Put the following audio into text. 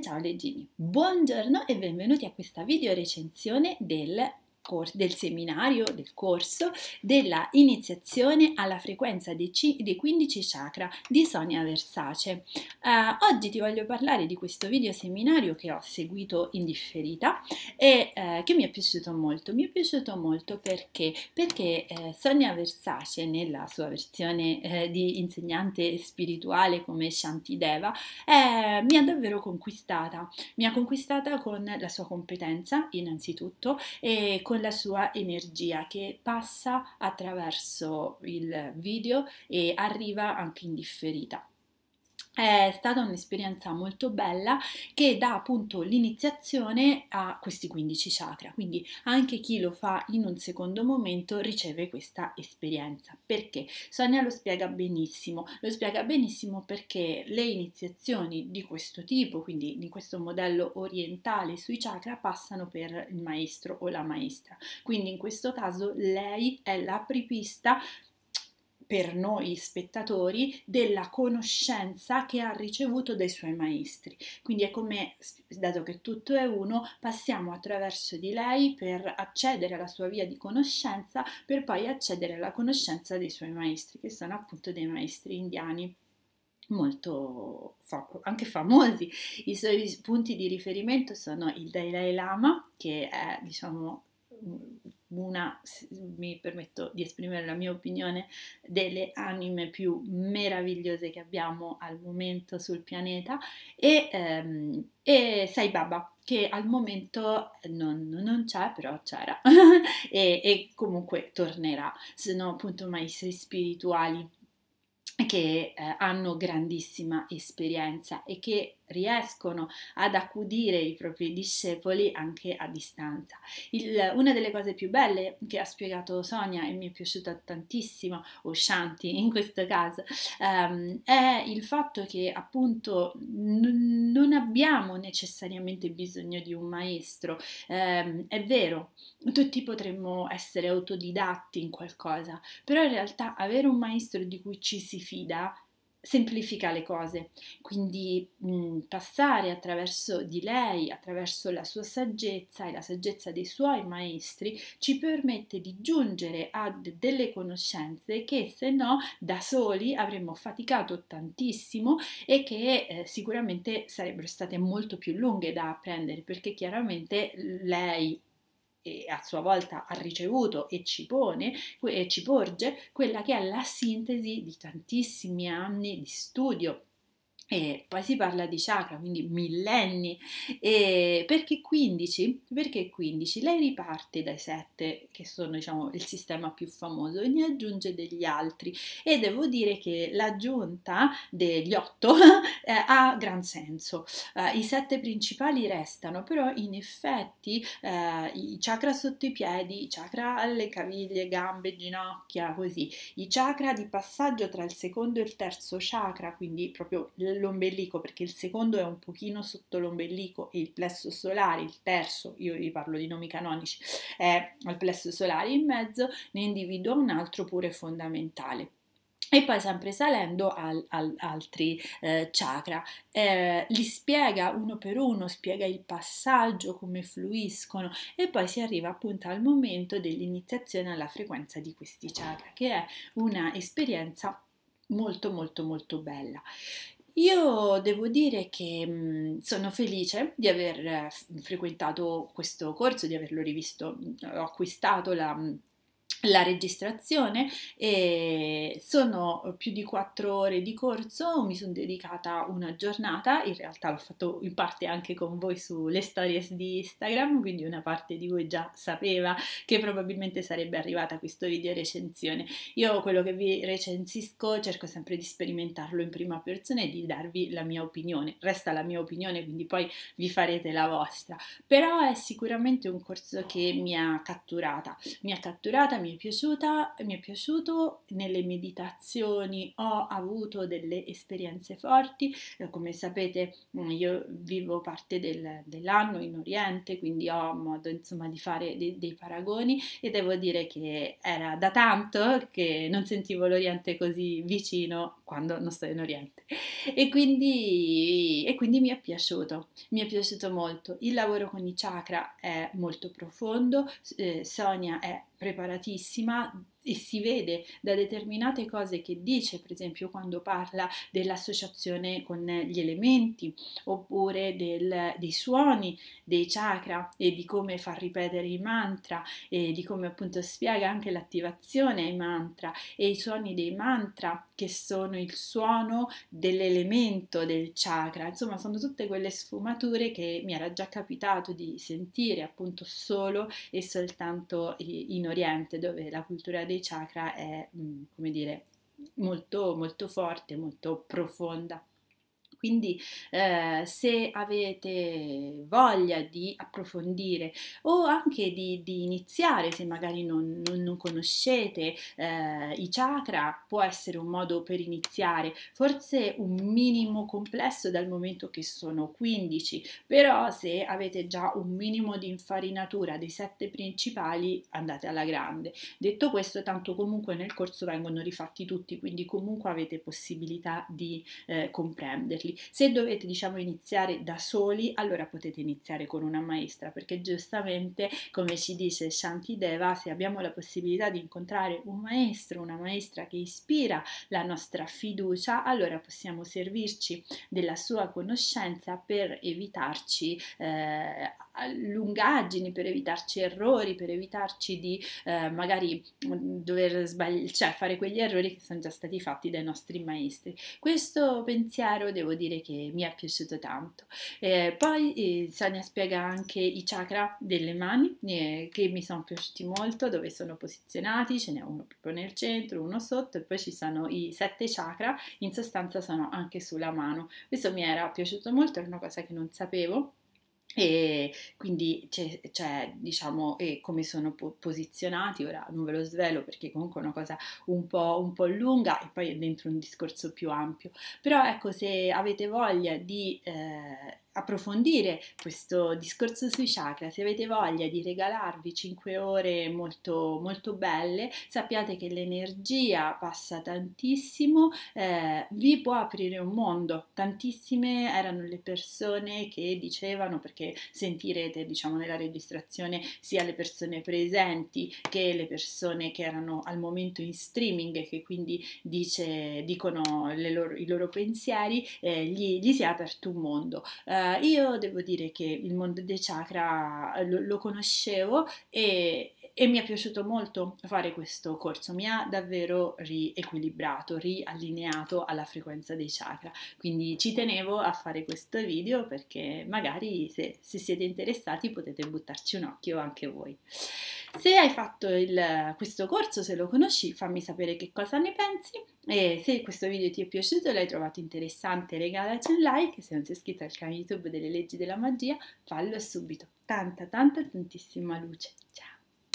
Ciao leggini, buongiorno e benvenuti a questa video recensione del del seminario, del corso, della iniziazione alla frequenza dei, dei 15 chakra di Sonia Versace. Uh, oggi ti voglio parlare di questo video seminario che ho seguito in differita e uh, che mi è piaciuto molto. Mi è piaciuto molto perché, perché eh, Sonia Versace nella sua versione eh, di insegnante spirituale come Shantideva eh, mi ha davvero conquistata. Mi ha conquistata con la sua competenza innanzitutto e con la sua energia che passa attraverso il video e arriva anche in differita. È stata un'esperienza molto bella che dà appunto l'iniziazione a questi 15 chakra, quindi anche chi lo fa in un secondo momento riceve questa esperienza. Perché? Sonia lo spiega benissimo, lo spiega benissimo perché le iniziazioni di questo tipo, quindi di questo modello orientale sui chakra, passano per il maestro o la maestra. Quindi in questo caso lei è la pripista per noi spettatori della conoscenza che ha ricevuto dai suoi maestri. Quindi è come, dato che tutto è uno, passiamo attraverso di lei per accedere alla sua via di conoscenza, per poi accedere alla conoscenza dei suoi maestri, che sono appunto dei maestri indiani molto anche famosi. I suoi punti di riferimento sono il Dalai Lama, che è diciamo una, mi permetto di esprimere la mia opinione, delle anime più meravigliose che abbiamo al momento sul pianeta e, ehm, e Saibaba che al momento non, non c'è, però c'era e, e, comunque tornerà, sono appunto maestri spirituali che eh, hanno grandissima esperienza e che riescono ad accudire i propri discepoli anche a distanza. Il, una delle cose più belle che ha spiegato Sonia e mi è piaciuta tantissimo, o Shanti in questo caso, um, è il fatto che appunto n- non abbiamo necessariamente bisogno di un maestro. Um, è vero, tutti potremmo essere autodidatti in qualcosa, però in realtà avere un maestro di cui ci si fida semplifica le cose, quindi mh, passare attraverso di lei, attraverso la sua saggezza e la saggezza dei suoi maestri, ci permette di giungere a d- delle conoscenze che se no da soli avremmo faticato tantissimo e che eh, sicuramente sarebbero state molto più lunghe da apprendere perché chiaramente lei e a sua volta ha ricevuto e ci pone e ci porge quella che è la sintesi di tantissimi anni di studio e poi si parla di chakra, quindi millenni. E perché 15? Perché 15? Lei riparte dai 7, che sono diciamo, il sistema più famoso, e ne aggiunge degli altri. E devo dire che l'aggiunta degli 8 eh, ha gran senso. Eh, I 7 principali restano, però in effetti eh, i chakra sotto i piedi, i chakra alle caviglie, gambe, ginocchia, così, i chakra di passaggio tra il secondo e il terzo chakra, quindi proprio il l'ombelico perché il secondo è un pochino sotto l'ombelico e il plesso solare, il terzo, io vi parlo di nomi canonici, è al plesso solare in mezzo, ne individuo un altro pure fondamentale. E poi sempre salendo al, al altri eh, chakra, eh, li spiega uno per uno, spiega il passaggio, come fluiscono e poi si arriva appunto al momento dell'iniziazione alla frequenza di questi chakra, che è una esperienza molto molto molto bella. Io devo dire che mhmm, sono felice di aver eh, frequentato questo corso, di averlo rivisto, mhmm, ho acquistato la mhmm, la registrazione e sono più di quattro ore di corso, mi sono dedicata una giornata, in realtà l'ho fatto in parte anche con voi sulle stories di Instagram, quindi una parte di voi già sapeva che probabilmente sarebbe arrivata questo video recensione. Io quello che vi recensisco cerco sempre di sperimentarlo in prima persona e di darvi la mia opinione, resta la mia opinione quindi poi vi farete la vostra, però è sicuramente un corso che mi ha catturata, mi ha catturata, mi mi è piaciuta, mi è piaciuto, nelle meditazioni ho avuto delle esperienze forti, eh, come sapete mm, io vivo parte del, dell'anno in Oriente, quindi ho modo insomma di fare dei, dei paragoni e devo dire che era da tanto che non sentivo l'Oriente così vicino quando non sto in Oriente e quindi, e quindi mi è piaciuto, mi è piaciuto molto. Il lavoro con i chakra è molto profondo, eh, Sonia è preparatissima e si vede da determinate cose che dice, per esempio quando parla dell'associazione con gli elementi oppure del, dei suoni dei chakra e di come far ripetere i mantra e di come appunto spiega anche l'attivazione ai mantra e i suoni dei mantra che sono il suono dell'elemento del chakra, insomma sono tutte quelle sfumature che mi era già capitato di sentire appunto solo e soltanto in Oriente dove la cultura dei dei chakra è, mm, come dire, molto, molto forte, molto profonda. Quindi eh, se avete voglia di approfondire o anche di, di iniziare, se magari non, non, non conoscete eh, i chakra, può essere un modo per iniziare, forse un minimo complesso dal momento che sono 15, però se avete già un minimo di infarinatura dei sette principali andate alla grande. Detto questo, tanto comunque nel corso vengono rifatti tutti, quindi comunque avete possibilità di eh, comprenderli se dovete diciamo iniziare da soli, allora potete iniziare con una maestra, perché giustamente come ci dice Shanti Deva, se abbiamo la possibilità di incontrare un maestro, una maestra che ispira la nostra fiducia, allora possiamo servirci della sua conoscenza per evitarci eh, lungaggini, per evitarci errori, per evitarci di eh, magari mm, dover sbagliare, cioè fare quegli errori che sono già stati fatti dai nostri maestri. Questo pensiero, devo dire, dire che mi è piaciuto tanto. Eh, poi eh, Sania spiega anche i chakra delle mani eh, che mi sono piaciuti molto, dove sono posizionati, ce n'è uno proprio nel centro, uno sotto e poi ci sono i sette chakra, in sostanza sono anche sulla mano. Questo mi era piaciuto molto, era una cosa che non sapevo e quindi c'è, c'è, diciamo, e come sono po- posizionati, ora non ve lo svelo perché comunque è una cosa un po', un po', lunga e poi è dentro un discorso più ampio, però ecco se avete voglia di eh, approfondire questo discorso sui chakra, se avete voglia di regalarvi 5 ore molto, molto belle, sappiate che l'energia passa tantissimo, eh, vi può aprire un mondo. Tantissime erano le persone che dicevano, perché sentirete diciamo nella registrazione sia le persone presenti che le persone che erano al momento in streaming e che quindi dice, dicono loro, i loro pensieri, eh, gli, gli, si è aperto un mondo. Eh, eh, io devo dire che il mondo dei chakra eh, lo, lo conoscevo e, e mi è piaciuto molto fare questo corso, mi ha davvero riequilibrato, riallineato alla frequenza dei chakra. Quindi ci tenevo a fare questo video perché magari se, se siete interessati potete buttarci un occhio anche voi. Se hai fatto il, questo corso, se lo conosci, fammi sapere che cosa ne pensi e se questo video ti è piaciuto e l'hai trovato interessante, regalaci un like. Se non sei iscritto al canale YouTube delle leggi della magia, fallo subito. Tanta, tanta, tantissima luce.